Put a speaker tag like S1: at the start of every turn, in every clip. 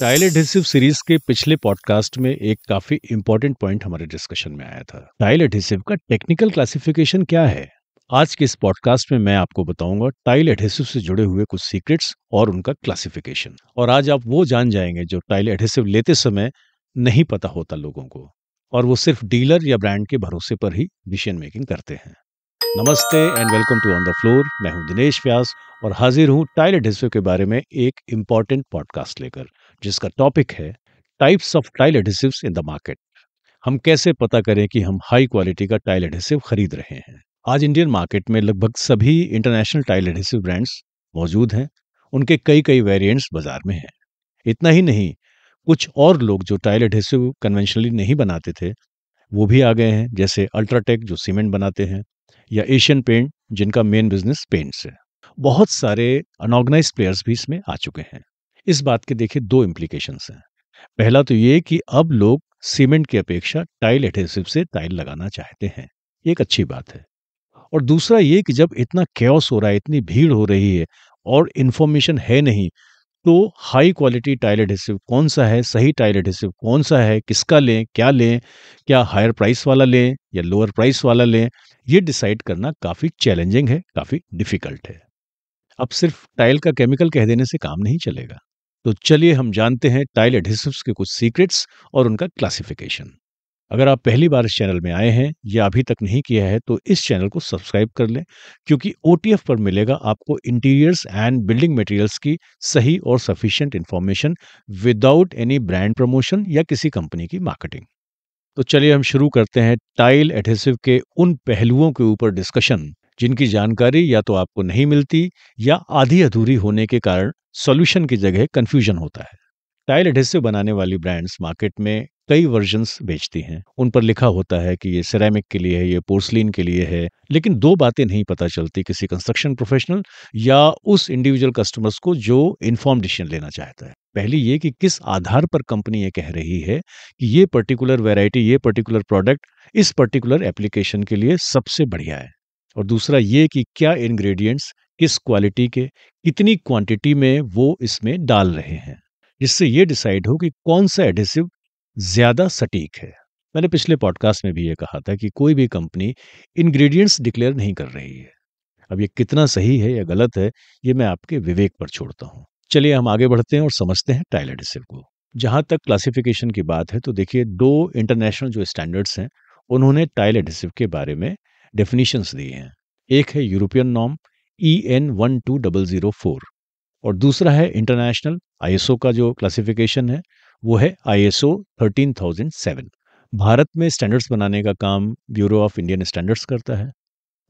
S1: Tile adhesive series के पिछले podcast में एक काफी इंपॉर्टेंट पॉइंट हमारे डिस्कशन में आया था टाइल एडहेसिव का टेक्निकल क्लासिफिकेशन क्या है आज के इस पॉडकास्ट में मैं आपको बताऊंगा टाइल एडहेसिव से जुड़े हुए कुछ सीक्रेट्स और उनका क्लासिफिकेशन और आज आप वो जान जाएंगे जो टाइल एडहेसिव लेते समय नहीं पता होता लोगों को और वो सिर्फ डीलर या ब्रांड के भरोसे पर ही डिसीजन मेकिंग करते हैं नमस्ते and welcome to on the floor मैं हूं दिनेश व्यास और हाजिर हूं टाइल एडहेसिव के बारे में एक इम्पॉर्टेंट पॉडकास्ट लेकर जिसका टॉपिक है types of tile adhesive in the market हम कैसे पता करें कि हम हाई क्वालिटी का टाइल एडहेसिव खरीद रहे हैं आज इंडियन मार्केट में लगभग सभी इंटरनेशनल टाइल एडहेसिव ब्रांड्स मौजूद हैं उनके कई कई वेरिएंट्स बाजार में हैं इतना ही नहीं कुछ और लोग जो टाइल एडहेसिव कन्वेंशनली नहीं बनाते थे वो भी आ गए हैं जैसे अल्ट्राटेक जो सीमेंट बनाते हैं या एशियन पेंट जिनका मेन बिजनेस पेंट्स है बहुत सारे अनऑर्गेनाइज प्लेयर्स भी इसमें आ चुके हैं इस बात के देखिए दो इम्प्लीकेशन हैं पहला तो ये कि अब लोग सीमेंट की अपेक्षा टाइल एडहेसिव से टाइल लगाना चाहते हैं एक अच्छी बात है और दूसरा ये कि जब इतना कैस हो रहा है इतनी भीड़ हो रही है और इन्फॉर्मेशन है नहीं तो हाई क्वालिटी टाइल एडहेसिव कौन सा है सही टाइल एडहेसिव कौन सा है किसका लें क्या लें क्या हायर प्राइस वाला लें या लोअर प्राइस वाला लें यह डिसाइड करना काफ़ी चैलेंजिंग है काफ़ी डिफिकल्ट है अब सिर्फ टाइल का केमिकल कह देने से काम नहीं चलेगा तो चलिए हम जानते हैं टाइल एडहेसिव्स के कुछ सीक्रेट्स और उनका क्लासिफिकेशन अगर आप पहली बार इस चैनल में आए हैं या अभी तक नहीं किया है तो इस चैनल को सब्सक्राइब कर लें क्योंकि ओ पर मिलेगा आपको इंटीरियर्स एंड बिल्डिंग मटेरियल्स की सही और sufficient information without any brand promotion या किसी कंपनी की मार्केटिंग तो चलिए हम शुरू करते हैं टाइल एडहेसिव के उन पहलुओं के ऊपर डिस्कशन जिनकी जानकारी या तो आपको नहीं मिलती या आधी अधूरी होने के कारण सॉल्यूशन की जगह कन्फ्यूजन होता है टाइल एडहेसिव बनाने वाली ब्रांड्स मार्केट में कई वर्जन्स बेचती हैं उन पर लिखा होता है कि ये सिरेमिक के लिए है ये पोर्सलिन के लिए है लेकिन दो बातें नहीं पता चलती किसी कंस्ट्रक्शन प्रोफेशनल या उस इंडिविजुअल कस्टमर्स को जो इन्फॉर्म डिसीजन लेना चाहता है पहली ये कि किस आधार पर कंपनी ये कह रही है कि ये पर्टिकुलर वेराइटी ये पर्टिकुलर प्रोडक्ट इस पर्टिकुलर एप्लीकेशन के लिए सबसे बढ़िया है और दूसरा ये कि क्या इंग्रेडिएंट्स किस क्वालिटी के कितनी क्वांटिटी में वो इसमें डाल रहे हैं जिससे ये डिसाइड हो कि कौन सा एडहेसिव ज़्यादा सटीक है मैंने पिछले पॉडकास्ट में भी ये कहा था कि कोई भी कंपनी इंग्रेडिएंट्स डिक्लेयर नहीं कर रही है अब ये कितना सही है या गलत है ये मैं आपके विवेक पर छोड़ता हूँ चलिए हम आगे बढ़ते हैं और समझते हैं टाइल एडेसिव को जहाँ तक क्लासिफिकेशन की बात है तो देखिए दो इंटरनेशनल जो स्टैंडर्ड्स हैं उन्होंने टाइल एडेसिव के बारे में डेफिनेशंस दिए हैं एक है European norm E N one two double zero four और दूसरा है इंटरनेशनल आईएसओ का जो क्लासिफिकेशन है वो है आईएसओ सेवन भारत में स्टैंडर्ड्स बनाने का काम ब्यूरो ऑफ इंडियन स्टैंडर्ड्स करता है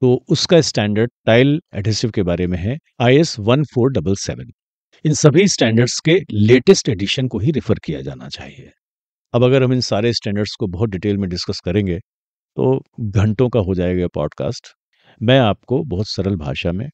S1: तो उसका स्टैंडर्ड टाइल एडहेसिव के बारे में है I S one four double seven इन सभी स्टैंडर्ड्स के लेटेस्ट एडिशन को ही रेफर किया जाना चाहिए अब अगर हम इन सारे स्टैंडर्ड्स को बहुत डिटेल में डिस्कस करेंगे तो घंटों का हो जाएगा पॉडकास्ट मैं आपको बहुत सरल भाषा में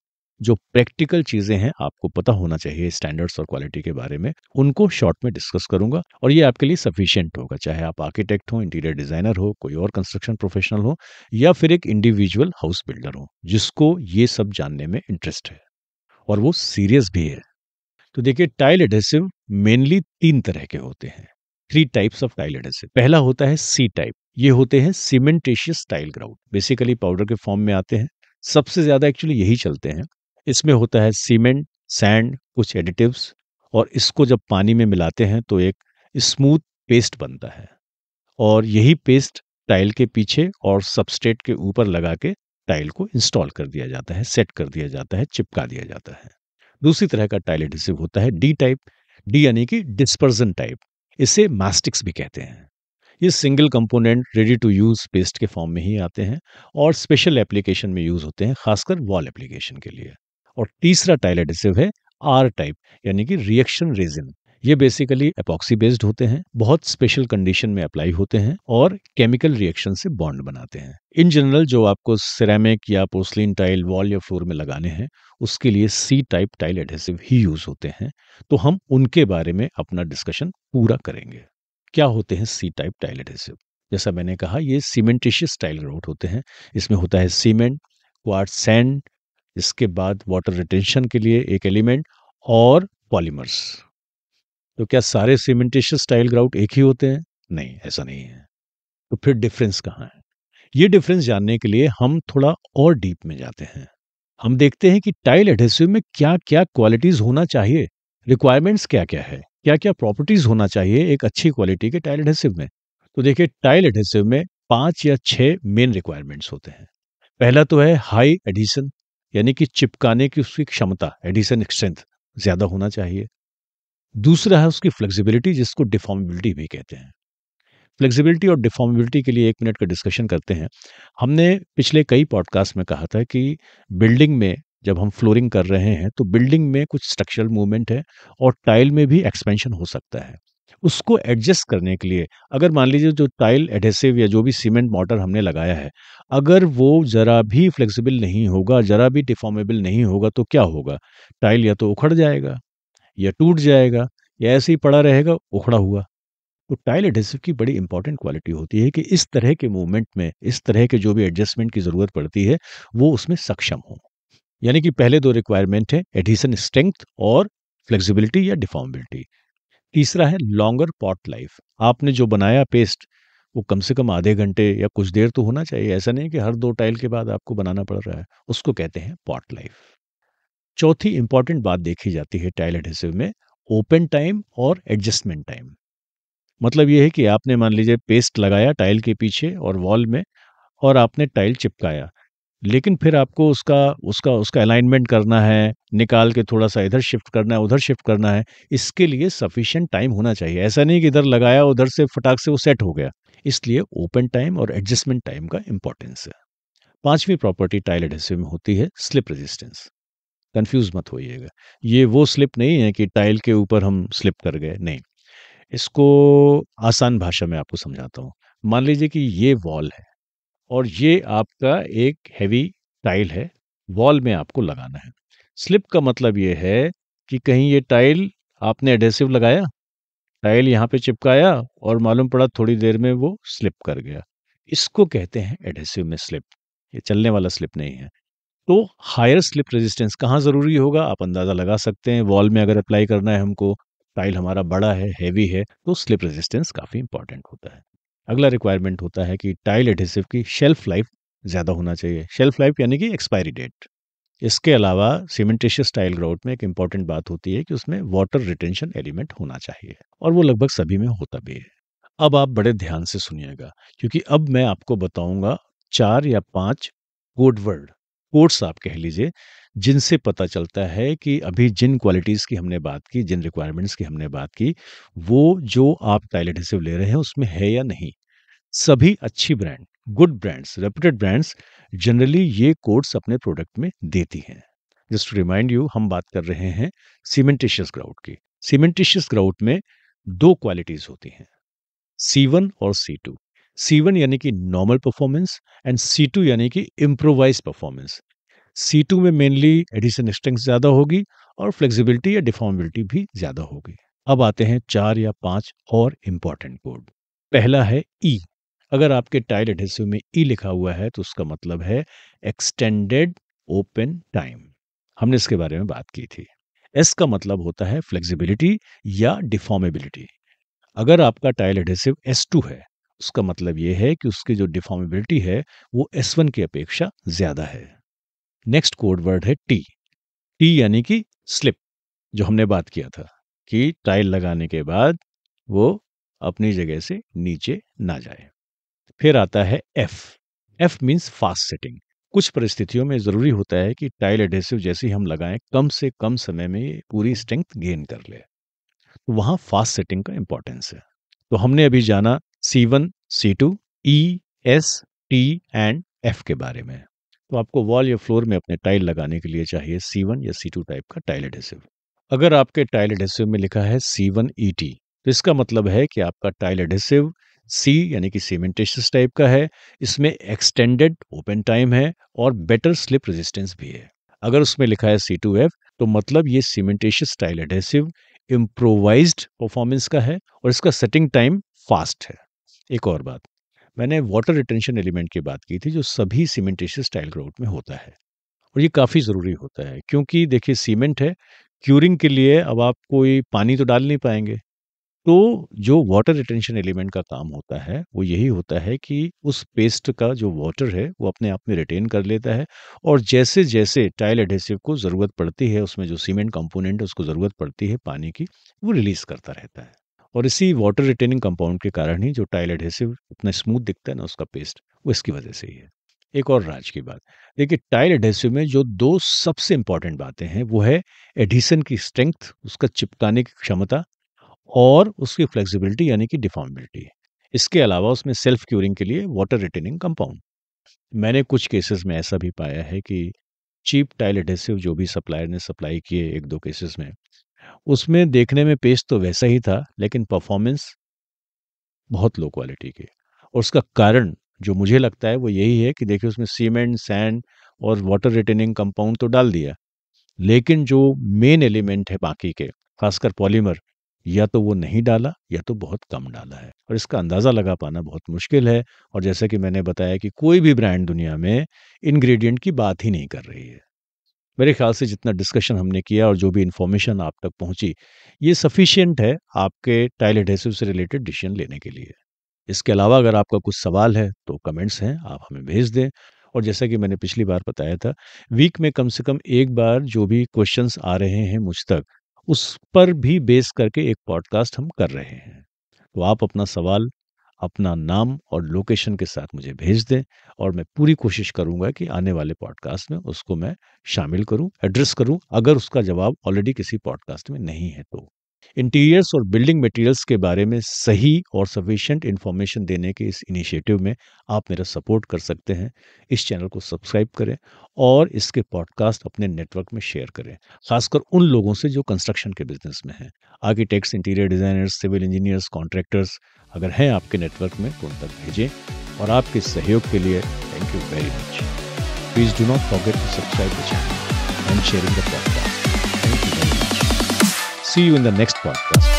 S1: जो प्रैक्टिकल चीजें हैं आपको पता होना चाहिए स्टैंडर्ड्स और क्वालिटी के बारे में उनको शॉर्ट में डिस्कस करूंगा और ये आपके लिए सफिशियंट होगा चाहे आप आर्किटेक्ट हो इंटीरियर डिजाइनर हो कोई और कंस्ट्रक्शन प्रोफेशनल हो या फिर एक इंडिविजुअल हाउस बिल्डर हो जिसको ये सब जानने में इंटरेस्ट है और वो सीरियस भी है तो देखिए टाइल एडेसिव मेनली तीन तरह के होते हैं three types of tile adhesive पहला होता है सी टाइप ये होते हैं cementitious style grout basically powder के फॉर्म में आते हैं सबसे ज़्यादा एक्चुअली यही चलते हैं इसमें होता है सीमेंट सैंड कुछ एडिटिव्स और इसको जब पानी में मिलाते हैं तो एक स्मूथ पेस्ट बनता है और यही पेस्ट टाइल के पीछे और सबस्टेट के ऊपर लगा के टाइल को इंस्टॉल कर दिया जाता है सेट कर दिया जाता है चिपका दिया जाता है दूसरी तरह का टाइल एडिसिव होता है डी टाइप डी यानी कि डिस्पर्जन टाइप इसे मास्टिक्स भी कहते हैं ये single component ready to use paste के फॉर्म में ही आते हैं और स्पेशल एप्लीकेशन में यूज़ होते हैं खासकर वॉल एप्लीकेशन के लिए और तीसरा टाइल एडेसिव है आर टाइप यानी कि रिएक्शन रेजिन ये बेसिकली एपॉक्सी बेस्ड होते हैं बहुत स्पेशल कंडीशन में अप्लाई होते हैं और केमिकल रिएक्शन से बॉन्ड बनाते हैं इन जनरल जो आपको सिरेमिक या पोस्लिन टाइल वॉल या फ्लोर में लगाने हैं उसके लिए सी टाइप टाइल एडहेसिव ही यूज होते हैं तो हम उनके बारे में अपना डिस्कशन पूरा करेंगे क्या होते हैं सी टाइप टाइल एडहेसिव जैसा मैंने कहा ये सीमेंटिशियस टाइल ग्राउट होते हैं इसमें होता है सीमेंट क्वार सैंड इसके बाद वाटर रिटेंशन के लिए एक एलिमेंट और पॉलीमर्स तो क्या सारे सीमेंटेशियस टाइल ग्राउट एक ही होते हैं नहीं ऐसा नहीं है तो फिर डिफरेंस कहाँ है ये डिफरेंस जानने के लिए हम थोड़ा और डीप में जाते हैं हम देखते हैं कि टाइल एडहेसिव में क्या क्या क्वालिटीज होना चाहिए रिक्वायरमेंट्स क्या क्या है क्या क्या प्रॉपर्टीज़ होना चाहिए एक अच्छी क्वालिटी के टाइल एडहेसिव में तो देखिए टाइल एडहेसिव में पांच या छह मेन रिक्वायरमेंट्स होते हैं पहला तो है हाई एडिशन यानी कि चिपकाने की उसकी क्षमता एडिशन स्ट्रेंथ ज़्यादा होना चाहिए दूसरा है उसकी फ्लेक्सिबिलिटी जिसको डिफॉर्मेबिलिटी भी कहते हैं फ्लेक्सिबिलिटी और डिफॉर्मेबिलिटी के लिए एक मिनट का डिस्कशन करते हैं हमने पिछले कई पॉडकास्ट में कहा था कि बिल्डिंग में जब हम फ्लोरिंग कर रहे हैं तो बिल्डिंग में कुछ स्ट्रक्चरल मूवमेंट है और टाइल में भी एक्सपेंशन हो सकता है उसको एडजस्ट करने के लिए अगर मान लीजिए जो टाइल एडहेसिव या जो भी सीमेंट मोटर हमने लगाया है अगर वो ज़रा भी फ्लेक्सिबल नहीं होगा ज़रा भी डिफॉर्मेबल नहीं होगा तो क्या होगा टाइल या तो उखड़ जाएगा या टूट जाएगा या ऐसे ही पड़ा रहेगा उखड़ा हुआ तो टाइल एडहेसिव की बड़ी इंपॉर्टेंट क्वालिटी होती है कि इस तरह के मूवमेंट में इस तरह के जो भी एडजस्टमेंट की ज़रूरत पड़ती है वो उसमें सक्षम हो यानी कि पहले दो रिक्वायरमेंट है एडिशन स्ट्रेंथ और फ्लेक्सिबिलिटी या डिफॉर्मिलिटी तीसरा है लॉन्गर पॉट लाइफ आपने जो बनाया पेस्ट वो कम से कम आधे घंटे या कुछ देर तो होना चाहिए ऐसा नहीं कि हर दो टाइल के बाद आपको बनाना पड़ रहा है उसको कहते हैं पॉट लाइफ चौथी इंपॉर्टेंट बात देखी जाती है टाइल एडहेसिव में ओपन टाइम और एडजस्टमेंट टाइम मतलब यह है कि आपने मान लीजिए पेस्ट लगाया टाइल के पीछे और वॉल में और आपने टाइल चिपकाया लेकिन फिर आपको उसका उसका उसका अलाइनमेंट करना है निकाल के थोड़ा सा इधर शिफ्ट करना है उधर शिफ्ट करना है इसके लिए सफिशेंट टाइम होना चाहिए ऐसा नहीं कि इधर लगाया उधर से फटाक से वो सेट हो गया इसलिए ओपन टाइम और एडजस्टमेंट टाइम का इंपॉर्टेंस है पांचवी प्रॉपर्टी टाइल हिस्से में होती है स्लिप रेजिस्टेंस कन्फ्यूज मत होइएगा ये वो स्लिप नहीं है कि टाइल के ऊपर हम स्लिप कर गए नहीं इसको आसान भाषा में आपको समझाता हूँ मान लीजिए कि ये वॉल है और ये आपका एक हैवी टाइल है वॉल में आपको लगाना है स्लिप का मतलब ये है कि कहीं ये टाइल आपने एडेसिव लगाया टाइल यहाँ पे चिपकाया और मालूम पड़ा थोड़ी देर में वो स्लिप कर गया इसको कहते हैं एडेसिव में स्लिप ये चलने वाला स्लिप नहीं है तो हायर स्लिप रेजिस्टेंस कहाँ ज़रूरी होगा आप अंदाज़ा लगा सकते हैं वॉल में अगर अप्लाई करना है हमको टाइल हमारा बड़ा है हैवी है तो स्लिप रेजिस्टेंस काफ़ी इंपॉर्टेंट होता है अगला रिक्वायरमेंट होता है कि टाइल एडहेसिव की शेल्फ लाइफ ज़्यादा होना चाहिए शेल्फ लाइफ यानी कि एक्सपायरी डेट इसके अलावा सीमेंटेशियस टाइल ग्राउट में एक इंपॉर्टेंट बात होती है कि उसमें वाटर रिटेंशन एलिमेंट होना चाहिए और वो लगभग सभी में होता भी है अब आप बड़े ध्यान से सुनिएगा क्योंकि अब मैं आपको बताऊंगा चार या पांच कोड वर्ड कोर्स आप कह लीजिए जिनसे पता चलता है कि अभी जिन क्वालिटीज़ की हमने बात की जिन रिक्वायरमेंट्स की हमने बात की वो जो आप टाइल एडहेसिव ले रहे हैं उसमें है या नहीं सभी अच्छी brand good brands reputed brands generally ये कोड्स अपने प्रोडक्ट में देती हैं जस्ट टू रिमाइंड यू हम बात कर रहे हैं सीमेंटिशियस ग्राउट की सीमेंटिशियस ग्राउट में दो क्वालिटीज़ होती हैं सी और सी टू C1 यानी कि नॉर्मल परफॉर्मेंस एंड C2 यानी कि इम्प्रोवाइज परफॉर्मेंस C2 में मेनली एडिशन स्ट्रेंथ ज़्यादा होगी और फ्लेक्सिबिलिटी या डिफॉर्मेबिलिटी भी ज़्यादा होगी अब आते हैं चार या पांच और इम्पॉर्टेंट कोड पहला है ई e. अगर आपके टाइल एडेसिव में ई e लिखा हुआ है तो उसका मतलब है एक्सटेंडेड ओपन टाइम हमने इसके बारे में बात की थी एस का मतलब होता है फ्लेक्सिबिलिटी या डिफॉर्मेबिलिटी अगर आपका टाइल एडेसिव एस है उसका मतलब यह है कि उसकी जो डिफॉर्मेबिलिटी है वो एस वन की अपेक्षा ज़्यादा है नेक्स्ट कोड वर्ड है टी टी यानी कि स्लिप जो हमने बात किया था कि टाइल लगाने के बाद वो अपनी जगह से नीचे ना जाए फिर आता है F F means fast setting कुछ परिस्थितियों में ज़रूरी होता है कि टाइल एडहेसिव जैसे हम लगाएं कम से कम समय में पूरी स्ट्रेंथ गेन कर ले तो वहां फास्ट सेटिंग का इंपॉर्टेंस है तो हमने अभी जाना C one C two T T and F के बारे में तो आपको वॉल या फ्लोर में अपने टाइल लगाने के लिए चाहिए C1 या C2 टाइप का टाइल एडेसिव अगर आपके टाइल एडेसिव में लिखा है C1 ET, ई टी तो इसका मतलब है कि आपका टाइल एडेसिव सी यानी कि सीमेंटेश टाइप का है इसमें एक्सटेंडेड ओपन टाइम है और बेटर स्लिप रेजिस्टेंस भी है अगर उसमें लिखा है सी टू एफ तो मतलब ये cementitious tile adhesive improvise performance का है और इसका सेटिंग टाइम फास्ट है एक और बात मैंने वाटर रिटेंशन एलिमेंट की बात की थी जो सभी सीमेंटेशन स्टाइल ग्राउट में होता है और ये काफ़ी ज़रूरी होता है क्योंकि देखिए सीमेंट है क्यूरिंग के लिए अब आप कोई पानी तो डाल नहीं पाएंगे तो जो वाटर रिटेंशन एलिमेंट का काम होता है वो यही होता है कि उस पेस्ट का जो वाटर है वो अपने आप में रिटेन कर लेता है और जैसे जैसे टाइल एडहेसिव को ज़रूरत पड़ती है उसमें जो सीमेंट कंपोनेंट है उसको ज़रूरत पड़ती है पानी की वो रिलीज़ करता रहता है और इसी वाटर रिटेनिंग कंपाउंड के कारण ही जो टाइल एडहेसिव इतना स्मूथ दिखता है ना उसका पेस्ट वो इसकी वजह से ही है एक और राज की बात देखिए टाइल एडहेसिव में जो दो सबसे इंपॉर्टेंट बातें हैं वो है एडिसन की स्ट्रेंथ उसका चिपकाने की क्षमता और उसकी फ्लेक्सिबिलिटी यानी कि डिफॉर्मिलिटी इसके अलावा उसमें सेल्फ क्यूरिंग के लिए वाटर रिटेनिंग कंपाउंड मैंने कुछ केसेस में ऐसा भी पाया है कि चीप टाइल एडेसिव जो भी सप्लायर ने सप्लाई किए एक दो केसेस में उसमें देखने में पेस्ट तो वैसा ही था लेकिन परफॉर्मेंस बहुत लो क्वालिटी के और उसका कारण जो मुझे लगता है वो यही है कि देखिए उसमें सीमेंट सैंड और वाटर रिटेनिंग कंपाउंड तो डाल दिया लेकिन जो मेन एलिमेंट है बाकी के खासकर पॉलीमर या तो वो नहीं डाला या तो बहुत कम डाला है और इसका अंदाज़ा लगा पाना बहुत मुश्किल है और जैसे कि मैंने बताया कि कोई भी ब्रांड दुनिया में इन्ग्रीडियंट की बात ही नहीं कर रही है मेरे ख्याल से जितना डिस्कशन हमने किया और जो भी इन्फॉर्मेशन आप तक पहुंची ये सफिशियंट है आपके टाइल एडहेसिव से रिलेटेड डिसीजन लेने के लिए इसके अलावा अगर आपका कुछ सवाल है तो कमेंट्स हैं आप हमें भेज दें और जैसा कि मैंने पिछली बार बताया था वीक में कम से कम एक बार जो भी क्वेश्चंस आ रहे हैं मुझ तक उस पर भी बेस करके एक पॉडकास्ट हम कर रहे हैं तो आप अपना सवाल अपना नाम और लोकेशन के साथ मुझे भेज दें और मैं पूरी कोशिश करूंगा कि आने वाले पॉडकास्ट में उसको मैं शामिल करूं एड्रेस करूं अगर उसका जवाब ऑलरेडी किसी पॉडकास्ट में नहीं है तो इंटीरियर्स और बिल्डिंग मटेरियल्स के बारे में सही और सफिशेंट इन्फॉर्मेशन देने के इस इनिशिएटिव में आप मेरा सपोर्ट कर सकते हैं इस चैनल को सब्सक्राइब करें और इसके पॉडकास्ट अपने नेटवर्क में शेयर करें खासकर उन लोगों से जो कंस्ट्रक्शन के बिजनेस में हैं architects interior designers civil engineers contractors अगर हैं आपके नेटवर्क में तो उन तक भेजें और आपके सहयोग के लिए thank you very much please do not forget to subscribe the channel and sharing the podcast See you in the next podcast.